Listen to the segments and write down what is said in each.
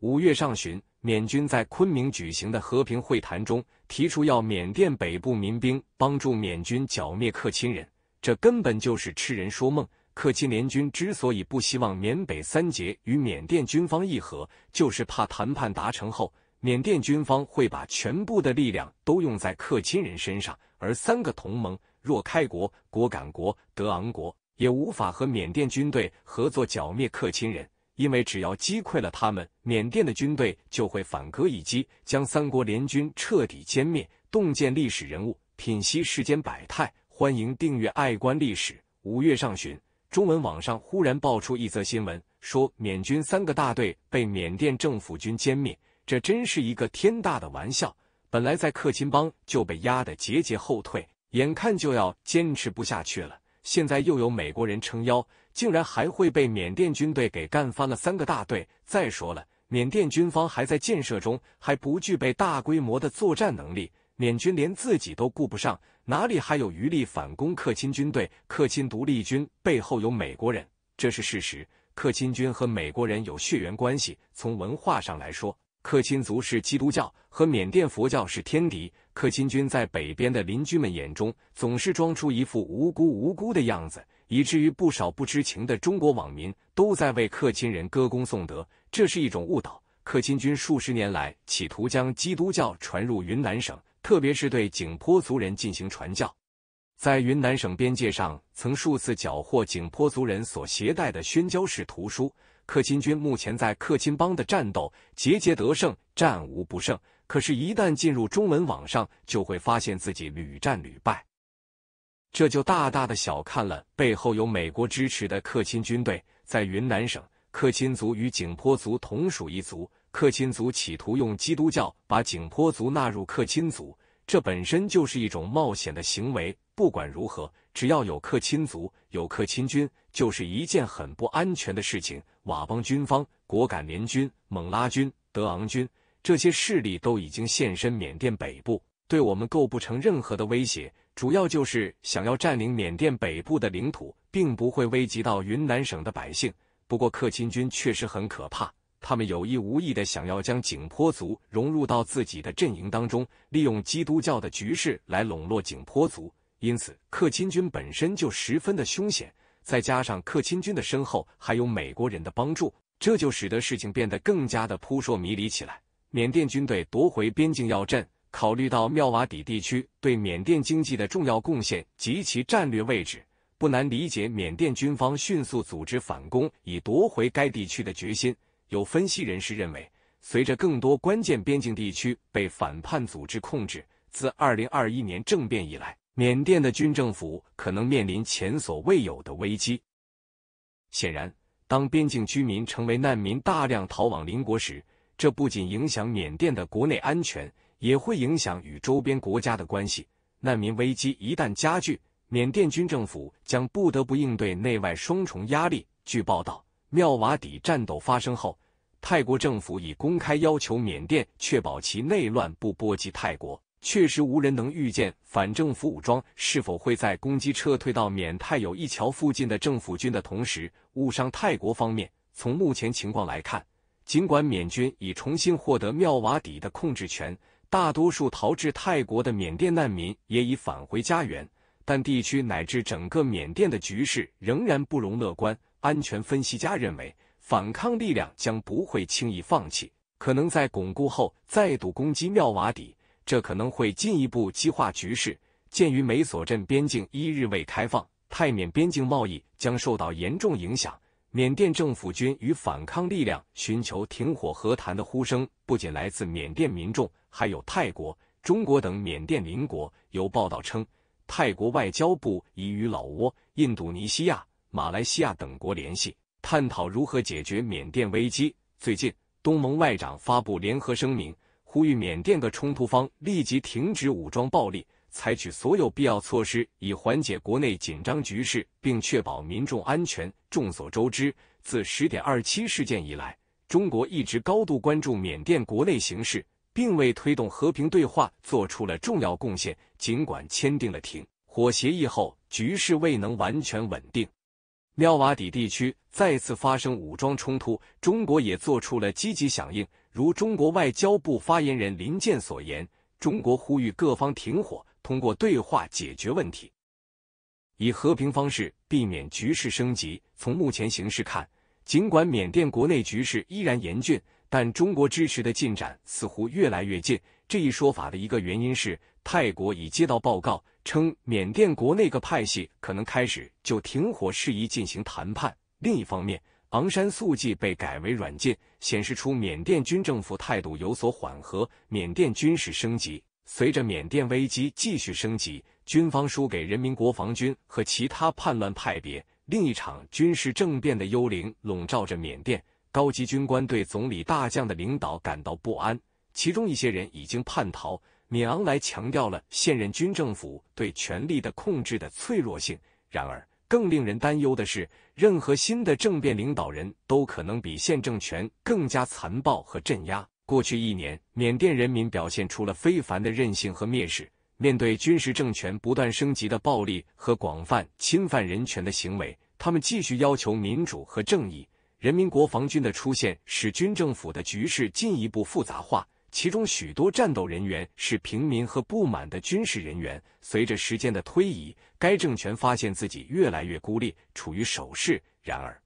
五月上旬，缅军在昆明举行的和平会谈中提出要缅甸北部民兵帮助缅军剿灭克钦人，这根本就是痴人说梦。克钦联军之所以不希望缅北三杰与缅甸军方议和，就是怕谈判达成后，缅甸军方会把全部的力量都用在克钦人身上，而三个同盟若开国、果敢国、德昂国也无法和缅甸军队合作剿灭克钦人。因为只要击溃了他们，缅甸的军队就会反戈一击，将三国联军彻底歼灭。洞见历史人物，品析世间百态。欢迎订阅《爱观历史》。五月上旬，中文网上忽然爆出一则新闻，说缅军三个大队被缅甸政府军歼灭，这真是一个天大的玩笑。本来在克钦邦就被压得节节后退，眼看就要坚持不下去了。现在又有美国人撑腰，竟然还会被缅甸军队给干翻了三个大队。再说了，缅甸军方还在建设中，还不具备大规模的作战能力。缅军连自己都顾不上，哪里还有余力反攻克钦军队？克钦独立军背后有美国人，这是事实。克钦军和美国人有血缘关系，从文化上来说。克钦族是基督教和缅甸佛教是天敌，克钦军在北边的邻居们眼中总是装出一副无辜无辜的样子，以至于不少不知情的中国网民都在为克钦人歌功颂德，这是一种误导。克钦军数十年来企图将基督教传入云南省，特别是对景颇族人进行传教，在云南省边界上曾数次缴获景颇族人所携带的宣教式图书。克钦军目前在克钦邦的战斗节节得胜，战无不胜。可是，一旦进入中文网上，就会发现自己屡战屡败。这就大大的小看了背后有美国支持的克钦军队。在云南省，克钦族与景颇族同属一族。克钦族企图用基督教把景颇族纳入克钦族，这本身就是一种冒险的行为。不管如何，只要有克钦族，有克钦军，就是一件很不安全的事情。佤邦军方、果敢联军、勐拉军、德昂军这些势力都已经现身缅甸北部，对我们构不成任何的威胁。主要就是想要占领缅甸北部的领土，并不会危及到云南省的百姓。不过克钦军确实很可怕，他们有意无意的想要将景颇族融入到自己的阵营当中，利用基督教的局势来笼络景颇族，因此克钦军本身就十分的凶险。再加上克钦军的身后还有美国人的帮助，这就使得事情变得更加的扑朔迷离起来。缅甸军队夺回边境要镇，考虑到妙瓦底地区对缅甸经济的重要贡献及其战略位置，不难理解缅甸军方迅速组织反攻以夺回该地区的决心。有分析人士认为，随着更多关键边境地区被反叛组织控制，自2021年政变以来。缅甸的军政府可能面临前所未有的危机。显然，当边境居民成为难民，大量逃往邻国时，这不仅影响缅甸的国内安全，也会影响与周边国家的关系。难民危机一旦加剧，缅甸军政府将不得不应对内外双重压力。据报道，妙瓦底战斗发生后，泰国政府已公开要求缅甸确保其内乱不波及泰国。确实无人能预见反政府武装是否会在攻击撤退到缅泰友谊桥附近的政府军的同时误伤泰国方面。从目前情况来看，尽管缅军已重新获得妙瓦底的控制权，大多数逃至泰国的缅甸难民也已返回家园，但地区乃至整个缅甸的局势仍然不容乐观。安全分析家认为，反抗力量将不会轻易放弃，可能在巩固后再度攻击妙瓦底。这可能会进一步激化局势。鉴于美索镇边境一日未开放，泰缅边境贸易将受到严重影响。缅甸政府军与反抗力量寻求停火和谈的呼声不仅来自缅甸民众，还有泰国、中国等缅甸邻国。有报道称，泰国外交部已与老挝、印度尼西亚、马来西亚等国联系，探讨如何解决缅甸危机。最近，东盟外长发布联合声明。呼吁缅甸的冲突方立即停止武装暴力，采取所有必要措施以缓解国内紧张局势，并确保民众安全。众所周知，自十点二七事件以来，中国一直高度关注缅甸国内形势，并为推动和平对话作出了重要贡献。尽管签订了停火协议后，局势未能完全稳定，妙瓦底地区再次发生武装冲突，中国也做出了积极响应。如中国外交部发言人林健所言，中国呼吁各方停火，通过对话解决问题，以和平方式避免局势升级。从目前形势看，尽管缅甸国内局势依然严峻，但中国支持的进展似乎越来越近。这一说法的一个原因是，泰国已接到报告称，缅甸国内各派系可能开始就停火事宜进行谈判。另一方面，昂山素季被改为软禁，显示出缅甸军政府态度有所缓和。缅甸军事升级，随着缅甸危机继续升级，军方输给人民国防军和其他叛乱派别。另一场军事政变的幽灵笼罩着缅甸。高级军官对总理大将的领导感到不安，其中一些人已经叛逃。敏昂莱强调了现任军政府对权力的控制的脆弱性。然而，更令人担忧的是，任何新的政变领导人都可能比现政权更加残暴和镇压。过去一年，缅甸人民表现出了非凡的韧性和蔑视，面对军事政权不断升级的暴力和广泛侵犯人权的行为，他们继续要求民主和正义。人民国防军的出现使军政府的局势进一步复杂化。其中许多战斗人员是平民和不满的军事人员。随着时间的推移，该政权发现自己越来越孤立，处于守势。然而，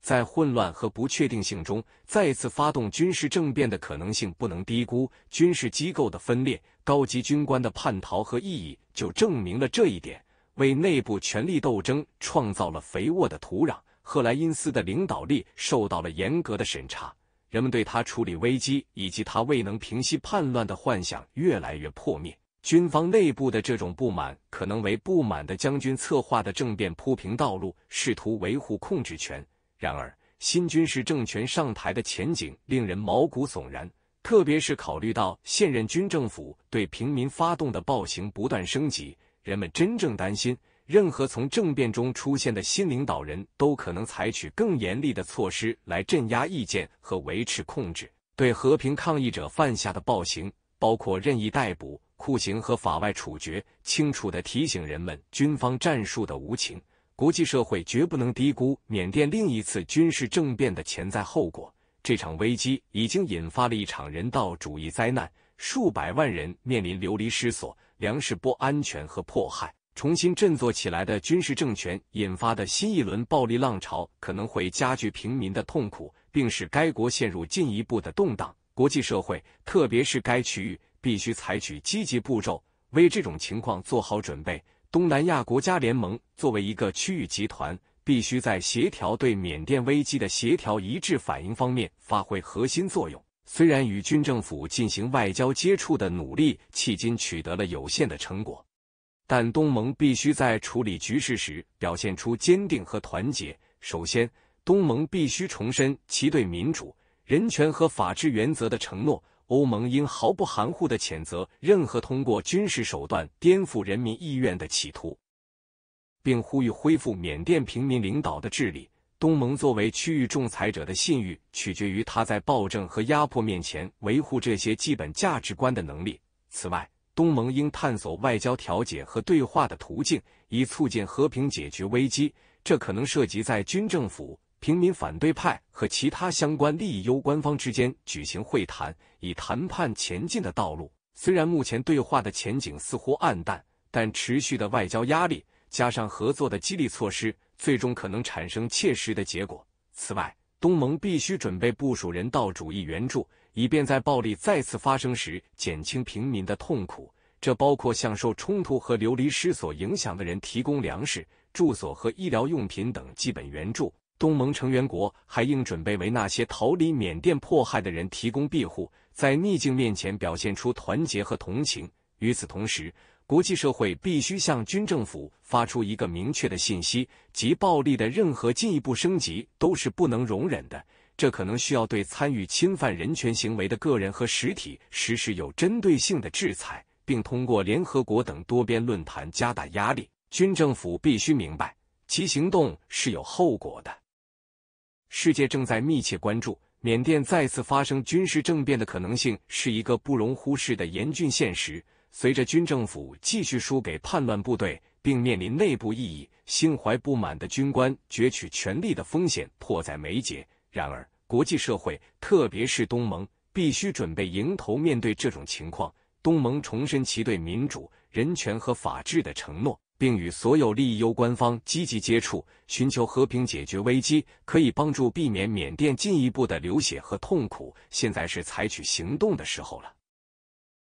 在混乱和不确定性中，再次发动军事政变的可能性不能低估。军事机构的分裂、高级军官的叛逃和异议，就证明了这一点，为内部权力斗争创造了肥沃的土壤。赫莱因斯的领导力受到了严格的审查。人们对他处理危机以及他未能平息叛乱的幻想越来越破灭。军方内部的这种不满，可能为不满的将军策划的政变铺平道路，试图维护控制权。然而，新军事政权上台的前景令人毛骨悚然，特别是考虑到现任军政府对平民发动的暴行不断升级，人们真正担心。任何从政变中出现的新领导人都可能采取更严厉的措施来镇压意见和维持控制。对和平抗议者犯下的暴行，包括任意逮捕、酷刑和法外处决，清楚的提醒人们军方战术的无情。国际社会绝不能低估缅甸另一次军事政变的潜在后果。这场危机已经引发了一场人道主义灾难，数百万人面临流离失所、粮食不安全和迫害。重新振作起来的军事政权引发的新一轮暴力浪潮，可能会加剧平民的痛苦，并使该国陷入进一步的动荡。国际社会，特别是该区域，必须采取积极步骤，为这种情况做好准备。东南亚国家联盟作为一个区域集团，必须在协调对缅甸危机的协调一致反应方面发挥核心作用。虽然与军政府进行外交接触的努力迄今取得了有限的成果。但东盟必须在处理局势时表现出坚定和团结。首先，东盟必须重申其对民主、人权和法治原则的承诺。欧盟应毫不含糊的谴责任何通过军事手段颠覆人民意愿的企图，并呼吁恢复缅甸平民领导的治理。东盟作为区域仲裁者的信誉，取决于他在暴政和压迫面前维护这些基本价值观的能力。此外，东盟应探索外交调解和对话的途径，以促进和平解决危机。这可能涉及在军政府、平民反对派和其他相关利益攸关方之间举行会谈，以谈判前进的道路。虽然目前对话的前景似乎黯淡，但持续的外交压力加上合作的激励措施，最终可能产生切实的结果。此外，东盟必须准备部署人道主义援助。以便在暴力再次发生时减轻平民的痛苦，这包括向受冲突和流离失所影响的人提供粮食、住所和医疗用品等基本援助。东盟成员国还应准备为那些逃离缅甸迫害的人提供庇护，在逆境面前表现出团结和同情。与此同时，国际社会必须向军政府发出一个明确的信息：即暴力的任何进一步升级都是不能容忍的。这可能需要对参与侵犯人权行为的个人和实体实施有针对性的制裁，并通过联合国等多边论坛加大压力。军政府必须明白，其行动是有后果的。世界正在密切关注缅甸再次发生军事政变的可能性，是一个不容忽视的严峻现实。随着军政府继续输给叛乱部队，并面临内部异议、心怀不满的军官攫取权力的风险，迫在眉睫。然而，国际社会，特别是东盟，必须准备迎头面对这种情况。东盟重申其对民主、人权和法治的承诺，并与所有利益攸关方积极接触，寻求和平解决危机，可以帮助避免缅甸进一步的流血和痛苦。现在是采取行动的时候了。